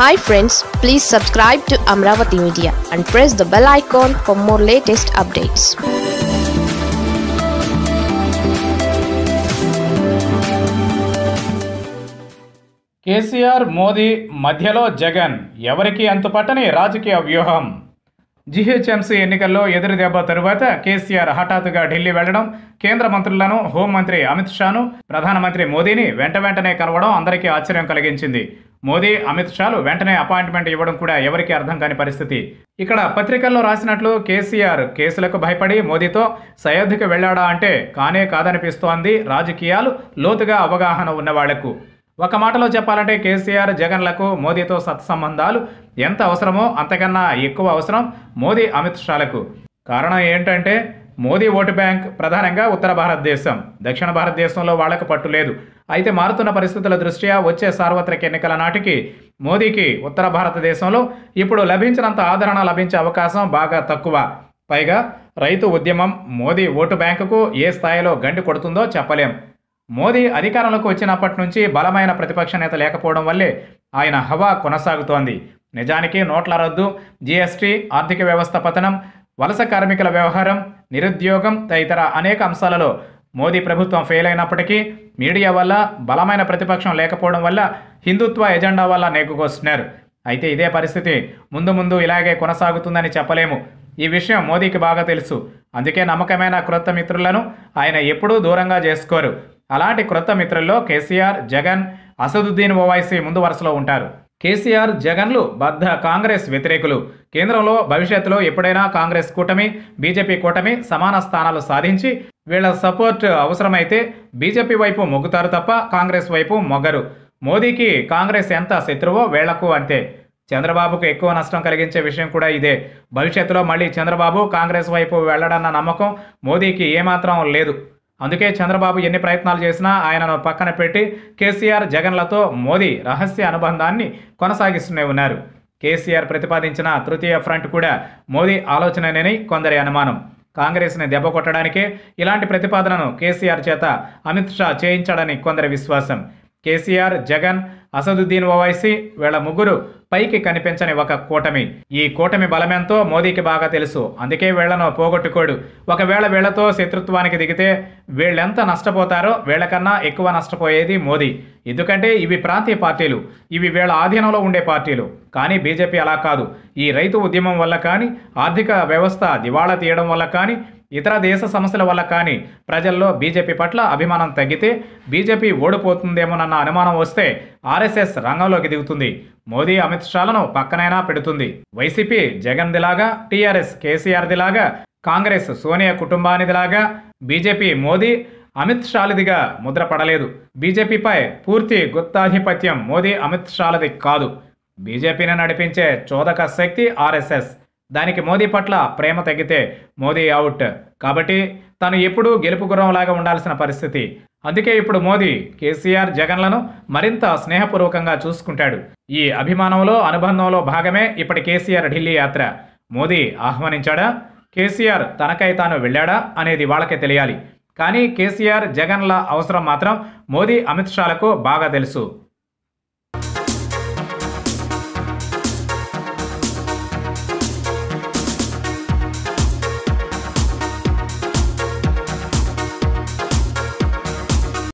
hi friends please subscribe to Amaravati media and press the bell icon for more latest updates KCR Modi మధ్యలో జగన్ ఎవరికి అంతుపట్టని రాజకీయ వ్యూహం GHMC ఎన్నికల్లో ఎదురు దెబ్బ తరువాత కేసీఆర్ హఠాత్తుగా ఢిల్లీ వెళ్లడం కేంద్ర మంత్రులను హోంమంత్రి అమిత్ షాను ప్రధానమంత్రి మోదీని వెంట వెంటనే కలవడం అందరికీ ఆశ్చర్యం కలిగించింది మోదీ అమిత్ షాలు వెంటనే అపాయింట్మెంట్ ఇవ్వడం కూడా ఎవరికీ అర్థం కాని పరిస్థితి ఇక్కడ పత్రికల్లో రాసినట్లు కేసీఆర్ కేసులకు భయపడి మోదీతో సయోధ్యకు వెళ్ళాడా అంటే కానే కాదనిపిస్తోంది రాజకీయాలు లోతుగా అవగాహన ఉన్నవాళ్లకు ఒక మాటలో చెప్పాలంటే కేసీఆర్ జగన్లకు మోదీతో సత్సంబంధాలు ఎంత అవసరమో అంతకన్నా ఎక్కువ అవసరం మోదీ అమిత్ షాలకు కారణం ఏంటంటే మోదీ ఓటు బ్యాంక్ ప్రధానంగా ఉత్తర భారతదేశం దక్షిణ భారతదేశంలో వాళ్లకు పట్టు లేదు అయితే మారుతున్న పరిస్థితుల దృష్ట్యా వచ్చే సార్వత్రిక ఎన్నికల నాటికి మోదీకి ఉత్తర భారతదేశంలో ఇప్పుడు లభించినంత ఆదరణ లభించే అవకాశం బాగా తక్కువ పైగా రైతు ఉద్యమం మోదీ ఓటు బ్యాంకుకు ఏ స్థాయిలో గండి కొడుతుందో చెప్పలేం మోదీ అధికారంలోకి వచ్చినప్పటి నుంచి బలమైన ప్రతిపక్ష నేత లేకపోవడం వల్లే ఆయన హవా కొనసాగుతోంది నిజానికి నోట్ల రద్దు జీఎస్టీ ఆర్థిక వ్యవస్థ పతనం వలస కార్మికుల వ్యవహారం నిరుద్యోగం తదితర అనేక అంశాలలో మోదీ ప్రభుత్వం ఫెయిల్ అయినప్పటికీ మీడియా వల్ల బలమైన ప్రతిపక్షం లేకపోవడం వల్ల హిందుత్వ ఎజెండా వల్ల నెగ్గుకొస్తున్నారు అయితే ఇదే పరిస్థితి ముందు ముందు ఇలాగే కొనసాగుతుందని చెప్పలేము ఈ విషయం మోదీకి బాగా తెలుసు అందుకే నమ్మకమైన క్రొత్త మిత్రులను ఆయన ఎప్పుడూ దూరంగా చేసుకోరు అలాంటి క్రొత్త మిత్రుల్లో కేసీఆర్ జగన్ అసదుద్దీన్ ఓవైసీ ముందు వరుసలో ఉంటారు కేసీఆర్ జగన్లు బద్ధ కాంగ్రెస్ వ్యతిరేకులు కేంద్రంలో భవిష్యత్తులో ఎప్పుడైనా కాంగ్రెస్ కూటమి బీజేపీ కూటమి సమాన స్థానాలు సాధించి వీళ్ళ సపోర్ట్ అవసరమైతే బీజేపీ వైపు మొగ్గుతారు తప్ప కాంగ్రెస్ వైపు మొగ్గరు మోదీకి కాంగ్రెస్ ఎంత శత్రువో వీళ్లకు అంతే చంద్రబాబుకు ఎక్కువ నష్టం కలిగించే విషయం కూడా ఇదే భవిష్యత్తులో మళ్ళీ చంద్రబాబు కాంగ్రెస్ వైపు వెళ్ళడన్న నమ్మకం మోదీకి ఏమాత్రం లేదు అందుకే చంద్రబాబు ఎన్ని ప్రయత్నాలు చేసినా ఆయనను పక్కన పెట్టి కేసీఆర్ జగన్లతో మోదీ రహస్య అనుబంధాన్ని కొనసాగిస్తూనే ఉన్నారు కేసీఆర్ ప్రతిపాదించిన తృతీయ ఫ్రంట్ కూడా మోదీ ఆలోచననేని కొందరి అనుమానం కాంగ్రెస్ని దెబ్బ కొట్టడానికే ఇలాంటి ప్రతిపాదనను కేసీఆర్ చేత అమిత్ షా చేయించాడని కొందరి విశ్వాసం కేసీఆర్ జగన్ అసదుద్దీన్ ఓవైసీ వీళ్ళ ముగ్గురు పైకి కనిపించని ఒక కూటమి ఈ కూటమి బలమెంతో మోదీకి బాగా తెలుసు అందుకే వీళ్లను పోగొట్టుకోడు ఒకవేళ వీళ్లతో శత్రుత్వానికి దిగితే వీళ్ళెంత నష్టపోతారో వీళ్ళకన్నా ఎక్కువ నష్టపోయేది మోదీ ఎందుకంటే ఇవి ప్రాంతీయ పార్టీలు ఇవి వీళ్ళ ఆధీనంలో ఉండే పార్టీలు కానీ బీజేపీ అలా కాదు ఈ రైతు ఉద్యమం వల్ల కానీ ఆర్థిక వ్యవస్థ దివాళా తీయడం వల్ల కానీ ఇతర దేశ సమస్యల వల్ల కానీ ప్రజల్లో బీజేపీ పట్ల అభిమానం తగ్గితే బీజేపీ ఓడిపోతుందేమోనన్న అనుమానం వస్తే ఆర్ఎస్ఎస్ రంగంలోకి దిగుతుంది మోదీ అమిత్ షాలను పక్కనైనా పెడుతుంది వైసీపీ జగన్ దిలాగా టీఆర్ఎస్ కేసీఆర్ దిలాగా కాంగ్రెస్ సోనియా కుటుంబానిదిలాగా బీజేపీ మోదీ అమిత్ షాలదిగా ముద్రపడలేదు బీజేపీపై పూర్తి గుత్తాధిపత్యం మోదీ అమిత్ షాలది కాదు బీజేపీని నడిపించే చోదక శక్తి ఆర్ఎస్ఎస్ దానికి మోదీ పట్ల ప్రేమ తగ్గితే మోదీ అవుట్ కాబట్టి తను ఎప్పుడూ గెలుపు గురంలాగా ఉండాల్సిన పరిస్థితి అందుకే ఇప్పుడు మోదీ కేసీఆర్ జగన్లను మరింత స్నేహపూర్వకంగా చూసుకుంటాడు ఈ అభిమానంలో అనుబంధంలో భాగమే ఇప్పటి కేసీఆర్ ఢిల్లీ యాత్ర మోదీ ఆహ్వానించాడా కేసీఆర్ తనకై తాను వెళ్ళాడా అనేది వాళ్ళకే తెలియాలి కానీ కేసీఆర్ జగన్ల అవసరం మాత్రం మోదీ అమిత్ షాలకు బాగా తెలుసు